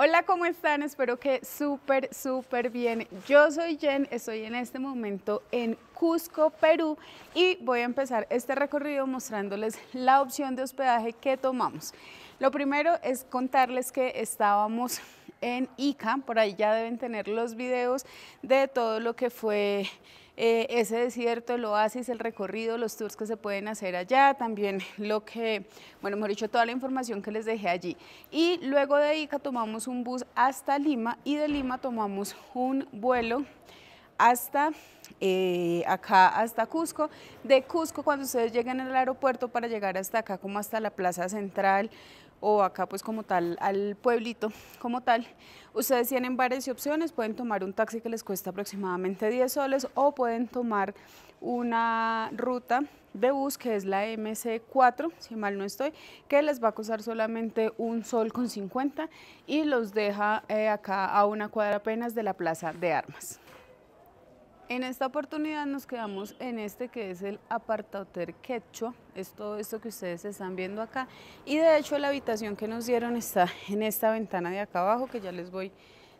Hola, ¿cómo están? Espero que súper, súper bien. Yo soy Jen, estoy en este momento en Cusco, Perú, y voy a empezar este recorrido mostrándoles la opción de hospedaje que tomamos. Lo primero es contarles que estábamos en ICA, por ahí ya deben tener los videos de todo lo que fue eh, ese desierto, el oasis, el recorrido, los tours que se pueden hacer allá, también lo que, bueno, mejor dicho, toda la información que les dejé allí. Y luego de ICA tomamos un bus hasta Lima y de Lima tomamos un vuelo hasta eh, acá, hasta Cusco. De Cusco, cuando ustedes lleguen al aeropuerto para llegar hasta acá, como hasta la Plaza Central, o acá pues como tal al pueblito como tal, ustedes tienen varias opciones, pueden tomar un taxi que les cuesta aproximadamente 10 soles o pueden tomar una ruta de bus que es la MC4, si mal no estoy, que les va a costar solamente un sol con 50 y los deja eh, acá a una cuadra apenas de la Plaza de Armas. En esta oportunidad nos quedamos en este que es el Hotel quechua, es todo esto que ustedes están viendo acá y de hecho la habitación que nos dieron está en esta ventana de acá abajo que ya les voy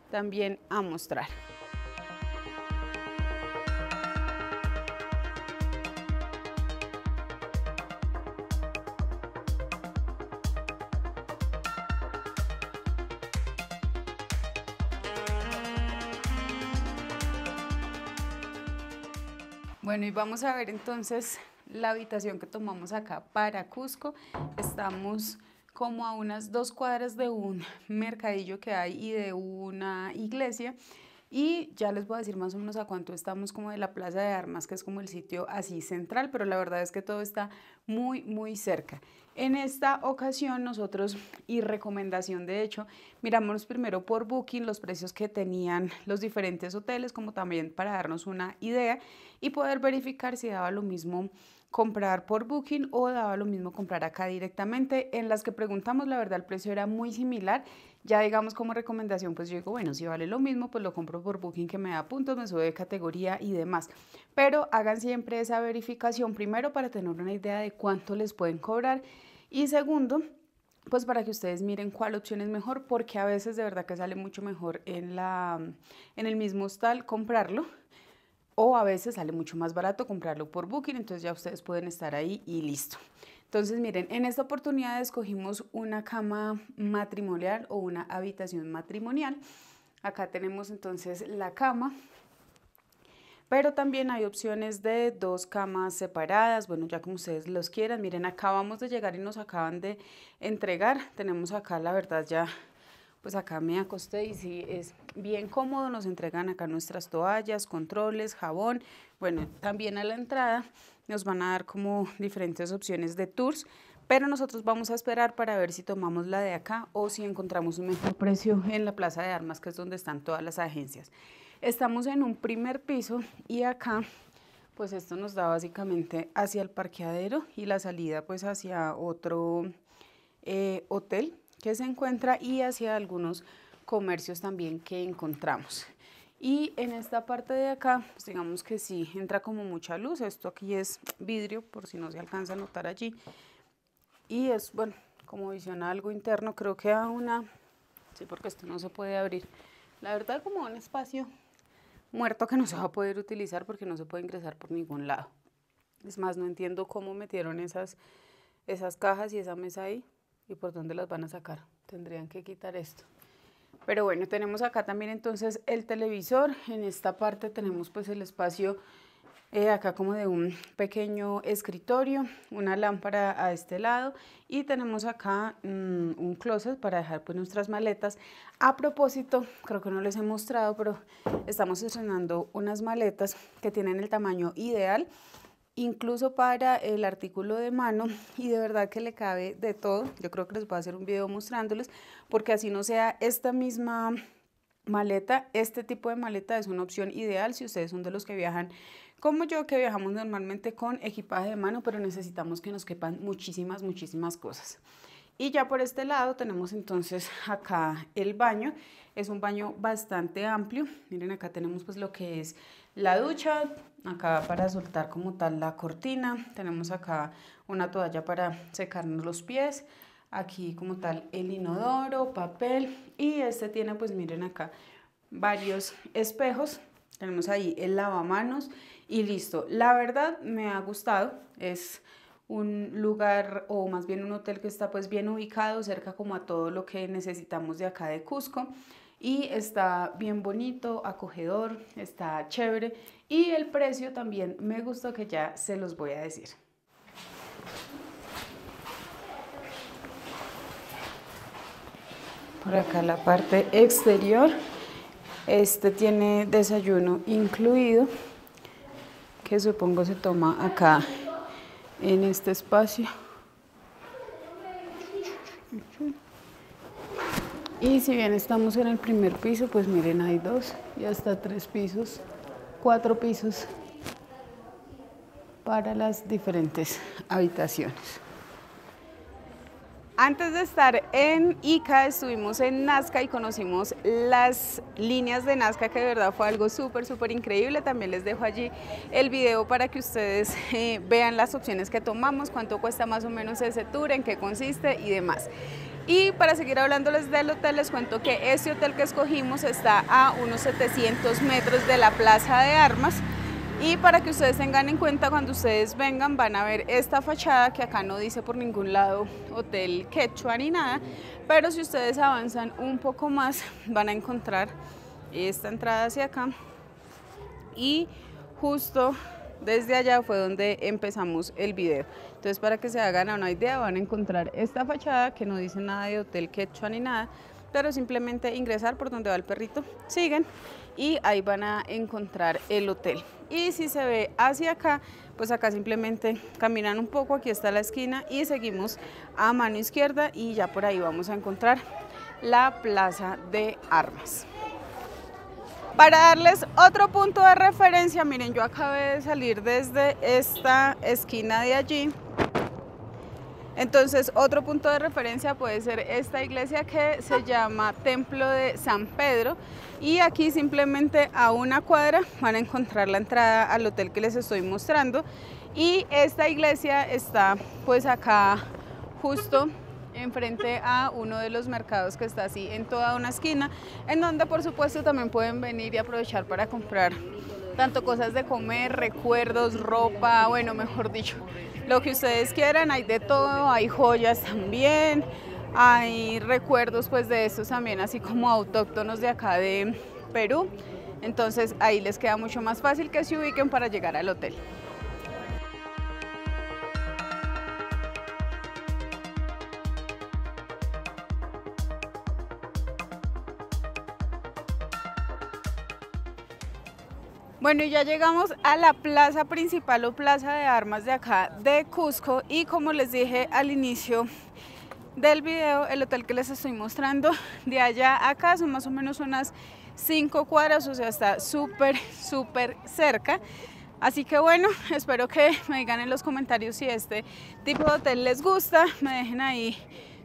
también a mostrar. Bueno, y vamos a ver entonces la habitación que tomamos acá para Cusco. Estamos como a unas dos cuadras de un mercadillo que hay y de una iglesia. Y ya les voy a decir más o menos a cuánto estamos como de la Plaza de Armas, que es como el sitio así central, pero la verdad es que todo está muy, muy cerca. En esta ocasión nosotros, y recomendación de hecho, miramos primero por Booking los precios que tenían los diferentes hoteles, como también para darnos una idea y poder verificar si daba lo mismo comprar por Booking o daba lo mismo comprar acá directamente. En las que preguntamos, la verdad, el precio era muy similar. Ya digamos como recomendación, pues yo digo, bueno, si vale lo mismo, pues lo compro por Booking que me da puntos, me sube de categoría y demás. Pero hagan siempre esa verificación primero para tener una idea de cuánto les pueden cobrar y segundo, pues para que ustedes miren cuál opción es mejor, porque a veces de verdad que sale mucho mejor en, la, en el mismo hostal comprarlo o a veces sale mucho más barato comprarlo por Booking, entonces ya ustedes pueden estar ahí y listo. Entonces miren, en esta oportunidad escogimos una cama matrimonial o una habitación matrimonial. Acá tenemos entonces la cama, pero también hay opciones de dos camas separadas, bueno, ya como ustedes los quieran. Miren, acabamos de llegar y nos acaban de entregar. Tenemos acá, la verdad, ya pues acá me acosté y si es bien cómodo, nos entregan acá nuestras toallas, controles, jabón. Bueno, también a la entrada nos van a dar como diferentes opciones de tours, pero nosotros vamos a esperar para ver si tomamos la de acá o si encontramos un mejor precio en la Plaza de Armas, que es donde están todas las agencias. Estamos en un primer piso y acá pues esto nos da básicamente hacia el parqueadero y la salida pues hacia otro eh, hotel que se encuentra y hacia algunos comercios también que encontramos. Y en esta parte de acá, pues, digamos que sí entra como mucha luz. Esto aquí es vidrio, por si no se alcanza a notar allí. Y es, bueno, como visión algo interno, creo que a una... Sí, porque esto no se puede abrir. La verdad, como un espacio muerto que no se va a poder utilizar porque no se puede ingresar por ningún lado. Es más, no entiendo cómo metieron esas, esas cajas y esa mesa ahí. ¿Y por dónde las van a sacar? Tendrían que quitar esto. Pero bueno, tenemos acá también entonces el televisor. En esta parte tenemos pues el espacio eh, acá como de un pequeño escritorio, una lámpara a este lado y tenemos acá mm, un closet para dejar pues nuestras maletas. A propósito, creo que no les he mostrado, pero estamos estrenando unas maletas que tienen el tamaño ideal incluso para el artículo de mano y de verdad que le cabe de todo. Yo creo que les voy a hacer un video mostrándoles porque así no sea esta misma maleta, este tipo de maleta es una opción ideal si ustedes son de los que viajan como yo que viajamos normalmente con equipaje de mano, pero necesitamos que nos quepan muchísimas, muchísimas cosas. Y ya por este lado tenemos entonces acá el baño. Es un baño bastante amplio. Miren, acá tenemos pues lo que es la ducha, acá para soltar como tal la cortina, tenemos acá una toalla para secarnos los pies, aquí como tal el inodoro, papel y este tiene pues miren acá varios espejos, tenemos ahí el lavamanos y listo. La verdad me ha gustado, es un lugar o más bien un hotel que está pues bien ubicado cerca como a todo lo que necesitamos de acá de Cusco y está bien bonito, acogedor, está chévere y el precio también me gustó que ya se los voy a decir. Por acá la parte exterior, este tiene desayuno incluido, que supongo se toma acá en este espacio. Y si bien estamos en el primer piso, pues miren, hay dos y hasta tres pisos, cuatro pisos para las diferentes habitaciones. Antes de estar en Ica, estuvimos en Nazca y conocimos las líneas de Nazca, que de verdad fue algo súper, súper increíble. También les dejo allí el video para que ustedes eh, vean las opciones que tomamos, cuánto cuesta más o menos ese tour, en qué consiste y demás. Y para seguir hablándoles del hotel, les cuento que este hotel que escogimos está a unos 700 metros de la Plaza de Armas. Y para que ustedes tengan en cuenta, cuando ustedes vengan van a ver esta fachada que acá no dice por ningún lado Hotel Quechua ni nada, pero si ustedes avanzan un poco más van a encontrar esta entrada hacia acá y justo desde allá fue donde empezamos el video. Entonces para que se hagan una idea van a encontrar esta fachada que no dice nada de hotel quechua ni nada, pero simplemente ingresar por donde va el perrito, siguen y ahí van a encontrar el hotel. Y si se ve hacia acá, pues acá simplemente caminan un poco, aquí está la esquina y seguimos a mano izquierda y ya por ahí vamos a encontrar la plaza de armas. Para darles otro punto de referencia, miren, yo acabé de salir desde esta esquina de allí. Entonces, otro punto de referencia puede ser esta iglesia que se llama Templo de San Pedro. Y aquí simplemente a una cuadra van a encontrar la entrada al hotel que les estoy mostrando. Y esta iglesia está pues acá justo enfrente a uno de los mercados que está así en toda una esquina, en donde por supuesto también pueden venir y aprovechar para comprar tanto cosas de comer, recuerdos, ropa, bueno, mejor dicho, lo que ustedes quieran, hay de todo, hay joyas también, hay recuerdos pues de estos también, así como autóctonos de acá de Perú. Entonces ahí les queda mucho más fácil que se ubiquen para llegar al hotel. Bueno, y ya llegamos a la plaza principal o plaza de armas de acá de Cusco y como les dije al inicio del video, el hotel que les estoy mostrando de allá a acá son más o menos unas 5 cuadras, o sea, está súper, súper cerca. Así que bueno, espero que me digan en los comentarios si este tipo de hotel les gusta, me dejen ahí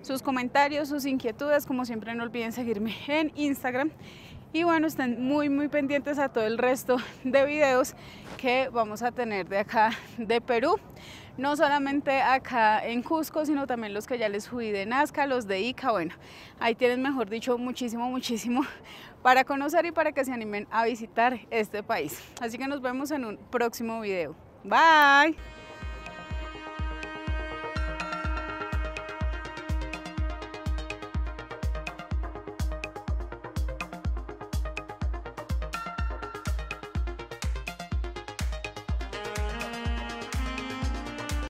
sus comentarios, sus inquietudes, como siempre no olviden seguirme en Instagram y bueno, estén muy muy pendientes a todo el resto de videos que vamos a tener de acá de Perú. No solamente acá en Cusco, sino también los que ya les fui de Nazca, los de Ica, bueno, ahí tienen mejor dicho muchísimo, muchísimo para conocer y para que se animen a visitar este país. Así que nos vemos en un próximo video. Bye.